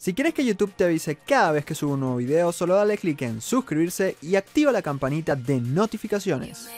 Si quieres que YouTube te avise cada vez que subo un nuevo video, solo dale clic en suscribirse y activa la campanita de notificaciones.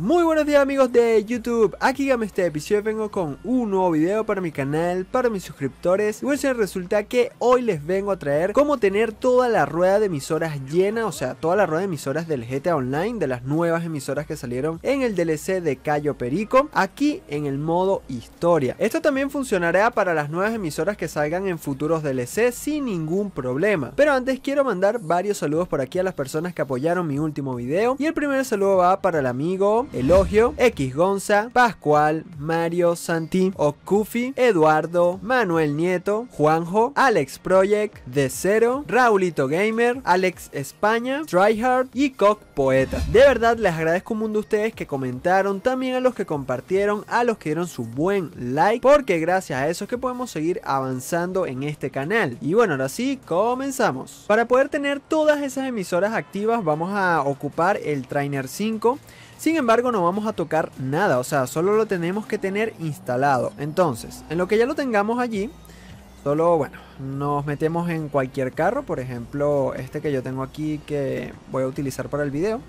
Muy buenos días amigos de YouTube, aquí Game este episodio vengo con un nuevo video para mi canal, para mis suscriptores Y bueno, resulta que hoy les vengo a traer cómo tener toda la rueda de emisoras llena O sea, toda la rueda de emisoras del GTA Online, de las nuevas emisoras que salieron en el DLC de Cayo Perico Aquí en el modo historia Esto también funcionará para las nuevas emisoras que salgan en futuros DLC sin ningún problema Pero antes quiero mandar varios saludos por aquí a las personas que apoyaron mi último video Y el primer saludo va para el amigo Elogio, X Gonza, Pascual, Mario Santi, Okufi, Eduardo, Manuel Nieto, Juanjo, Alex Project, De Cero, Raulito Gamer, Alex España, Tryhard y Cock Poeta. De verdad les agradezco un mundo a ustedes que comentaron, también a los que compartieron, a los que dieron su buen like, porque gracias a eso es que podemos seguir avanzando en este canal. Y bueno, ahora sí, comenzamos. Para poder tener todas esas emisoras activas vamos a ocupar el Trainer 5 sin embargo, no vamos a tocar nada, o sea, solo lo tenemos que tener instalado. Entonces, en lo que ya lo tengamos allí, solo, bueno, nos metemos en cualquier carro, por ejemplo, este que yo tengo aquí que voy a utilizar para el video.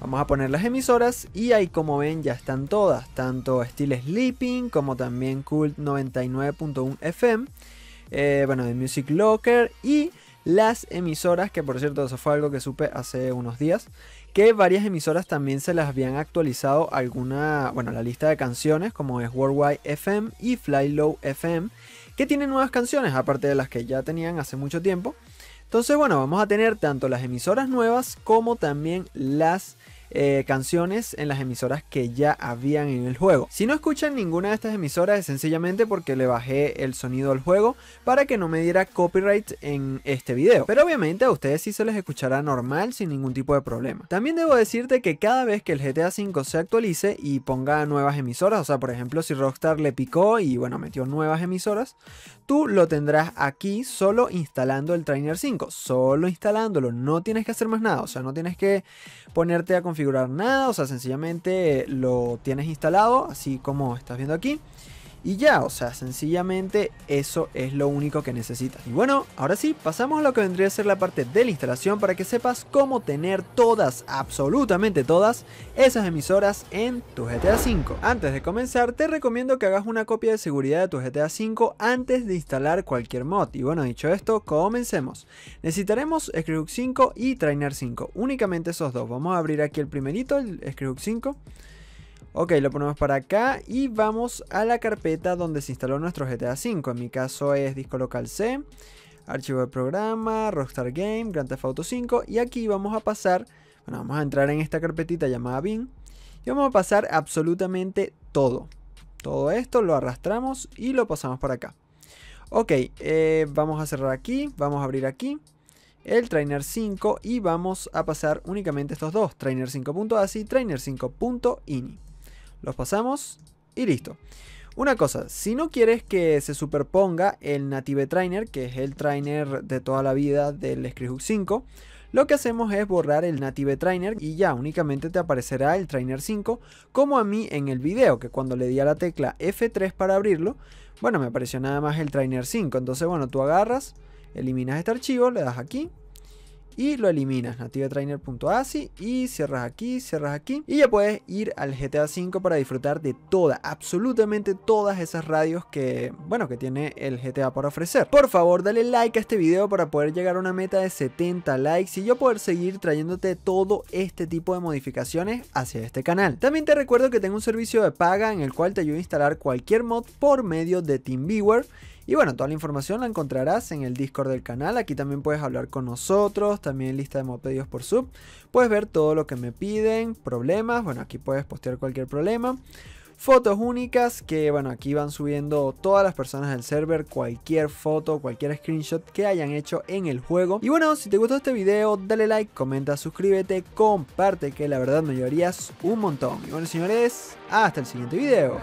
Vamos a poner las emisoras y ahí como ven ya están todas, tanto Steel Sleeping como también Cult 99.1 FM, eh, bueno, de Music Locker y las emisoras, que por cierto eso fue algo que supe hace unos días, que varias emisoras también se las habían actualizado alguna, bueno, la lista de canciones como es Worldwide FM y Fly Low FM, que tienen nuevas canciones aparte de las que ya tenían hace mucho tiempo. Entonces, bueno, vamos a tener tanto las emisoras nuevas como también las eh, canciones en las emisoras que ya habían en el juego. Si no escuchan ninguna de estas emisoras es sencillamente porque le bajé el sonido al juego para que no me diera copyright en este video. Pero obviamente a ustedes sí se les escuchará normal sin ningún tipo de problema. También debo decirte que cada vez que el GTA V se actualice y ponga nuevas emisoras, o sea, por ejemplo, si Rockstar le picó y bueno, metió nuevas emisoras, tú lo tendrás aquí solo instalando el Trainer 5, solo instalándolo, no tienes que hacer más nada, o sea, no tienes que ponerte a configurar nada, o sea, sencillamente lo tienes instalado, así como estás viendo aquí. Y ya, o sea, sencillamente eso es lo único que necesitas. Y bueno, ahora sí, pasamos a lo que vendría a ser la parte de la instalación para que sepas cómo tener todas, absolutamente todas, esas emisoras en tu GTA V. Antes de comenzar, te recomiendo que hagas una copia de seguridad de tu GTA V antes de instalar cualquier mod. Y bueno, dicho esto, comencemos. Necesitaremos Screwhook 5 y Trainer 5, únicamente esos dos. Vamos a abrir aquí el primerito, el Screwhook 5. Ok, lo ponemos para acá y vamos a la carpeta donde se instaló nuestro GTA V. En mi caso es disco local C, archivo de programa, Rockstar Game, Grand Theft Auto 5 y aquí vamos a pasar, bueno, vamos a entrar en esta carpetita llamada bin y vamos a pasar absolutamente todo. Todo esto lo arrastramos y lo pasamos para acá. Ok, eh, vamos a cerrar aquí, vamos a abrir aquí el Trainer 5 y vamos a pasar únicamente estos dos, Trainer 5.asi y Trainer 5.ini. Los pasamos y listo. Una cosa, si no quieres que se superponga el Native Trainer, que es el trainer de toda la vida del Scrihook 5, lo que hacemos es borrar el Native Trainer y ya únicamente te aparecerá el Trainer 5, como a mí en el video, que cuando le di a la tecla F3 para abrirlo, bueno, me apareció nada más el Trainer 5. Entonces, bueno, tú agarras, eliminas este archivo, le das aquí, y lo eliminas, nativetrainer.asi y cierras aquí, cierras aquí y ya puedes ir al GTA V para disfrutar de toda, absolutamente todas esas radios que, bueno, que tiene el GTA para ofrecer. Por favor, dale like a este video para poder llegar a una meta de 70 likes y yo poder seguir trayéndote todo este tipo de modificaciones hacia este canal. También te recuerdo que tengo un servicio de paga en el cual te ayuda a instalar cualquier mod por medio de TeamViewer y bueno, toda la información la encontrarás en el Discord del canal. Aquí también puedes hablar con nosotros, también lista de pedidos por sub. Puedes ver todo lo que me piden, problemas. Bueno, aquí puedes postear cualquier problema. Fotos únicas que, bueno, aquí van subiendo todas las personas del server, cualquier foto, cualquier screenshot que hayan hecho en el juego. Y bueno, si te gustó este video, dale like, comenta, suscríbete, comparte, que la verdad me ayudarías un montón. Y bueno, señores, hasta el siguiente video.